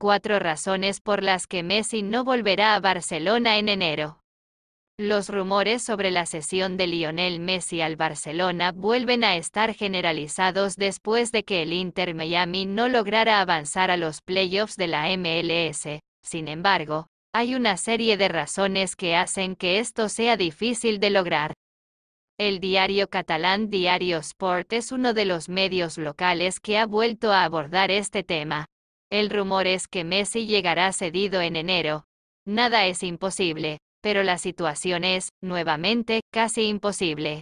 Cuatro razones por las que Messi no volverá a Barcelona en enero. Los rumores sobre la cesión de Lionel Messi al Barcelona vuelven a estar generalizados después de que el Inter Miami no lograra avanzar a los playoffs de la MLS. Sin embargo, hay una serie de razones que hacen que esto sea difícil de lograr. El diario catalán Diario Sport es uno de los medios locales que ha vuelto a abordar este tema. El rumor es que Messi llegará cedido en enero. Nada es imposible, pero la situación es, nuevamente, casi imposible.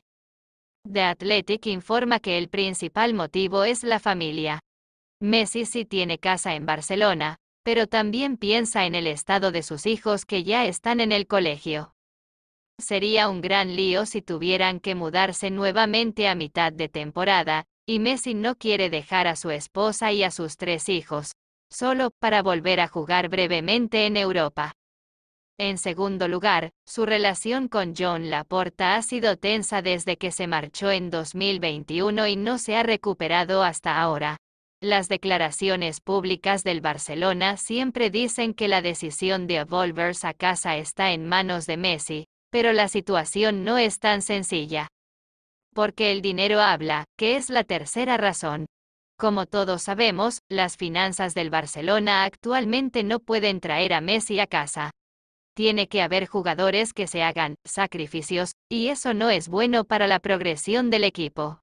The Athletic informa que el principal motivo es la familia. Messi sí tiene casa en Barcelona, pero también piensa en el estado de sus hijos que ya están en el colegio. Sería un gran lío si tuvieran que mudarse nuevamente a mitad de temporada, y Messi no quiere dejar a su esposa y a sus tres hijos, solo para volver a jugar brevemente en Europa. En segundo lugar, su relación con John Laporta ha sido tensa desde que se marchó en 2021 y no se ha recuperado hasta ahora. Las declaraciones públicas del Barcelona siempre dicen que la decisión de Volvers a casa está en manos de Messi, pero la situación no es tan sencilla. Porque el dinero habla, que es la tercera razón. Como todos sabemos, las finanzas del Barcelona actualmente no pueden traer a Messi a casa. Tiene que haber jugadores que se hagan sacrificios, y eso no es bueno para la progresión del equipo.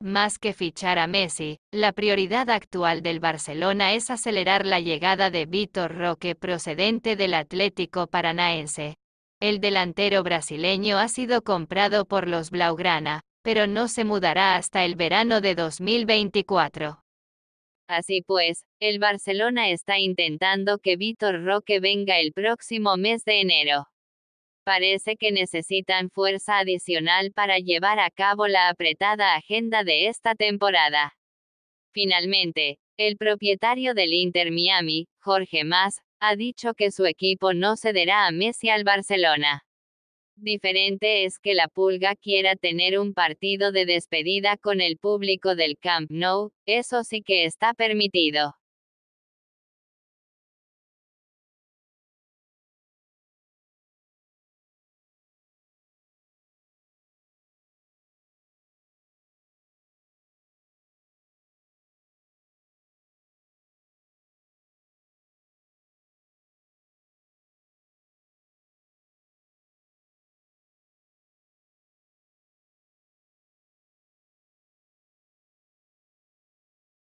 Más que fichar a Messi, la prioridad actual del Barcelona es acelerar la llegada de Vitor Roque procedente del Atlético Paranaense. El delantero brasileño ha sido comprado por los Blaugrana, pero no se mudará hasta el verano de 2024. Así pues, el Barcelona está intentando que Vitor Roque venga el próximo mes de enero. Parece que necesitan fuerza adicional para llevar a cabo la apretada agenda de esta temporada. Finalmente, el propietario del Inter Miami, Jorge Mas, ha dicho que su equipo no cederá a Messi al Barcelona. Diferente es que la Pulga quiera tener un partido de despedida con el público del Camp Nou, eso sí que está permitido.